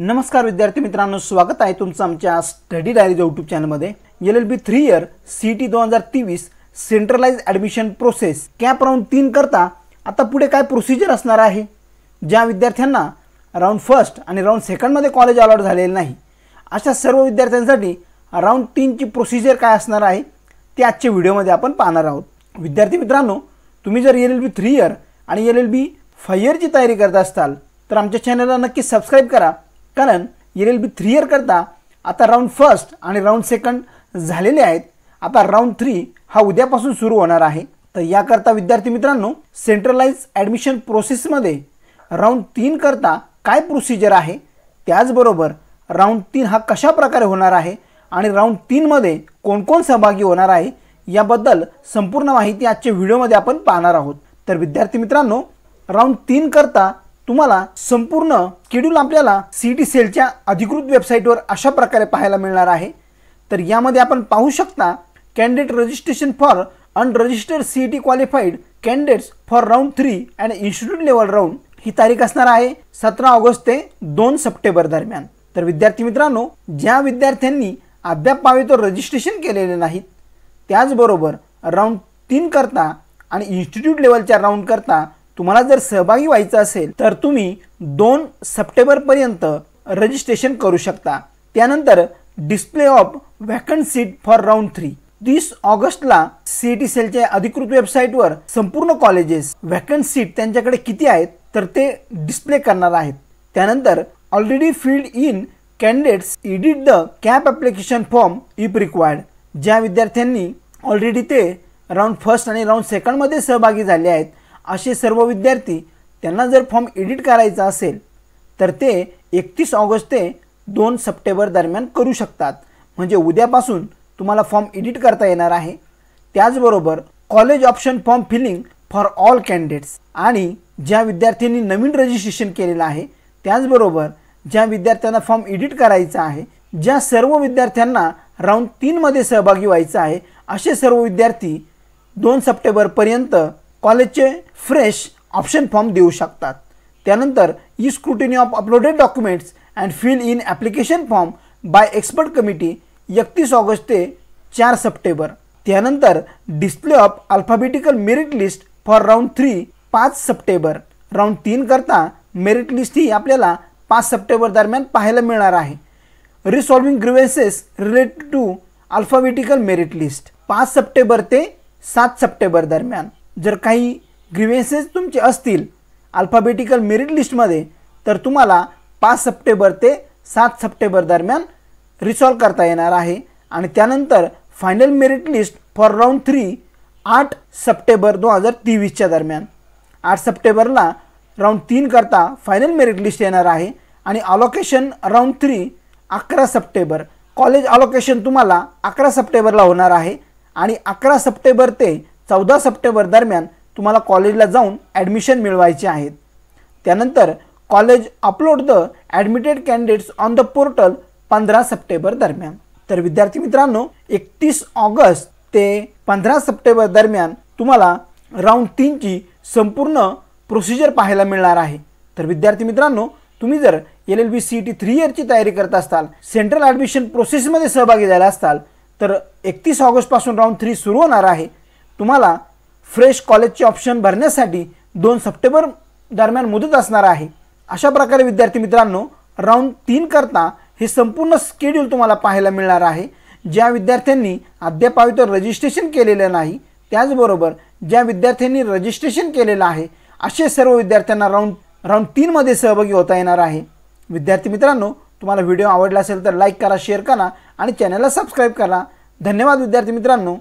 नमस्कार विद्यार्थी मित्रांनो स्वागत आहे तुमचं आमच्या स्टडी डायरीज यूट्यूब चॅनलमध्ये L L B three year C T दोन हजार तेवीस centralized admission process CAP round तीन करता आता पुढे काय प्रोसिजर असणार आहे ज्या विद्यार्थ्यांना राऊंड फर्स्ट आणि राऊंड सेकंडमध्ये कॉलेज अलॉट झालेलं नाही अशा सर्व विद्यार्थ्यांसाठी राऊंड तीनची प्रोसिजर काय असणार आहे ते आजच्या व्हिडिओमध्ये आपण पाहणार आहोत विद्यार्थी मित्रांनो तुम्ही जर L L B three year आणि एल एल बी फाय इयरची तयारी करत असाल तर आमच्या चॅनलला नक्की सबस्क्राईब करा कारण एल बी थ्री करता आता राऊंड फर्स्ट आणि राऊंड सेकंड झालेले आहेत आता राऊंड थ्री हा उद्यापासून सुरू होणार आहे तर याकरता विद्यार्थी मित्रांनो सेंट्रलाइज ॲडमिशन प्रोसेसमध्ये राऊंड करता काय प्रोसिजर आहे त्याचबरोबर राऊंड तीन हा कशा प्रकारे होणार आहे आणि राऊंड तीनमध्ये कोण कोण सहभागी होणार आहे याबद्दल संपूर्ण माहिती आजच्या व्हिडिओमध्ये आपण पाहणार आहोत तर विद्यार्थी मित्रांनो राऊंड करता तुम्हाला संपूर्ण केड्यूल आपल्याला सी टी सेलच्या अधिकृत वेबसाईटवर अशा प्रकारे पाहायला मिळणार आहे तर यामध्ये आपण पाहू शकता candidate registration for unregistered C T qualified candidates for round three and institute level round ही तारीख असणार आहे सतरा ऑगस्ट ते दोन सप्टेंबर दरम्यान तर विद्यार्थी मित्रांनो ज्या विद्यार्थ्यांनी अद्याप पावे तो रजिस्ट्रेशन केलेले नाहीत त्याचबरोबर राऊंड तीन करता आणि इन्स्टिट्यूट लेवलच्या राऊंड करता तुम्हाला जर सहभागी व्हायचं असेल तर तुम्ही दोन सप्टेंबरपर्यंत रजिस्ट्रेशन करू शकता त्यानंतर display of vacant seat for round three तीस ऑगस्टला सी टी सेलच्या अधिकृत वेबसाईटवर संपूर्ण कॉलेजेस व्हॅकंट सीट त्यांच्याकडे किती आहेत तर ते डिस्प्ले करणार आहेत त्यानंतर already filled in candidates edit the CAP application form if required ज्या विद्यार्थ्यांनी ऑलरेडी ते राऊंड फर्स्ट आणि राऊंड मध्ये सहभागी झाले आहेत असे सर्व विद्यार्थी त्यांना जर फॉर्म एडिट करायचा असेल तर ते एकतीस ऑगस्ट ते दोन सप्टेंबर दरम्यान करू शकतात म्हणजे उद्यापासून तुम्हाला फॉर्म एडिट करता येणार आहे त्याचबरोबर college option form filling for all candidates आणि ज्या विद्यार्थ्यांनी नवीन रजिस्ट्रेशन केलेलं आहे त्याचबरोबर ज्या विद्यार्थ्यांना फॉर्म एडिट करायचा आहे ज्या सर्व विद्यार्थ्यांना राऊंड तीनमध्ये सहभागी व्हायचं आहे असे सर्व विद्यार्थी दोन सप्टेंबरपर्यंत कॉलेजचे फ्रेश ऑप्शन फॉर्म देऊ शकतात त्यानंतर E scrutiny of uploaded documents and fill in application form by expert committee एकतीस ऑगस्ट ते चार सप्टेंबर त्यानंतर display of alphabetical merit list for round three पाच सप्टेंबर राऊंड करता मेरिट लिस्ट ही आपल्याला पाच सप्टेंबर दरम्यान पाहायला मिळणार आहे resolving grievances related to alphabetical merit list पाच सप्टेंबर ते सात सप्टेंबर दरम्यान जर काही ग्रीवेन्सेस तुमचे असतील अल्फाबेटिकल मेरिट लिस्टमध्ये तर तुम्हाला पाच सप्टेंबर ते सात सप्टेंबर दरम्यान रिसॉल्व करता येणार आहे आणि त्यानंतर final merit list for round three आठ सप्टेंबर दोन हजार तेवीसच्या दरम्यान आठ सप्टेंबरला राऊंड तीन करता फायनल मेरिट लिस्ट येणार आहे आणि अलोकेशन राऊंड थ्री अकरा सप्टेंबर कॉलेज अलोकेशन तुम्हाला अकरा सप्टेंबरला होणार आहे आणि अकरा सप्टेंबर ते चौदा सप्टेंबर दरम्यान तुम्हाला कॉलेजला जाऊन ॲडमिशन मिळवायचे आहेत त्यानंतर college upload the admitted candidates on the portal पंधरा सप्टेंबर दरम्यान तर विद्यार्थी मित्रांनो एकतीस ऑगस्ट ते पंधरा सप्टेंबर दरम्यान तुम्हाला राऊंड तीनची संपूर्ण प्रोसिजर पाहायला मिळणार आहे तर विद्यार्थी मित्रांनो तुम्ही जर L L B C T three इयरची तयारी करत असताल सेंट्रल ॲडमिशन प्रोसेसमध्ये सहभागी झाला असताल तर एकतीस ऑगस्टपासून राऊंड थ्री सुरू होणार आहे तुम्हाला फ्रेश कॉलेजचे ऑप्शन भरण्यासाठी दोन सप्टेंबर दरम्यान मुदत असणार आहे अशा प्रकारे विद्यार्थी मित्रांनो राऊंड तीन करता हे संपूर्ण स्केड्यूल तुम्हाला पाहायला मिळणार आहे ज्या विद्यार्थ्यांनी तर रजिस्ट्रेशन केलेलं नाही त्याचबरोबर ज्या विद्यार्थ्यांनी रजिस्ट्रेशन केलेलं आहे असे सर्व विद्यार्थ्यांना राऊंड राऊंड तीनमध्ये सहभागी होता येणार आहे विद्यार्थी मित्रांनो तुम्हाला व्हिडिओ आवडला असेल तर लाईक करा शेअर करा आणि चॅनलला सबस्क्राईब करा धन्यवाद विद्यार्थी मित्रांनो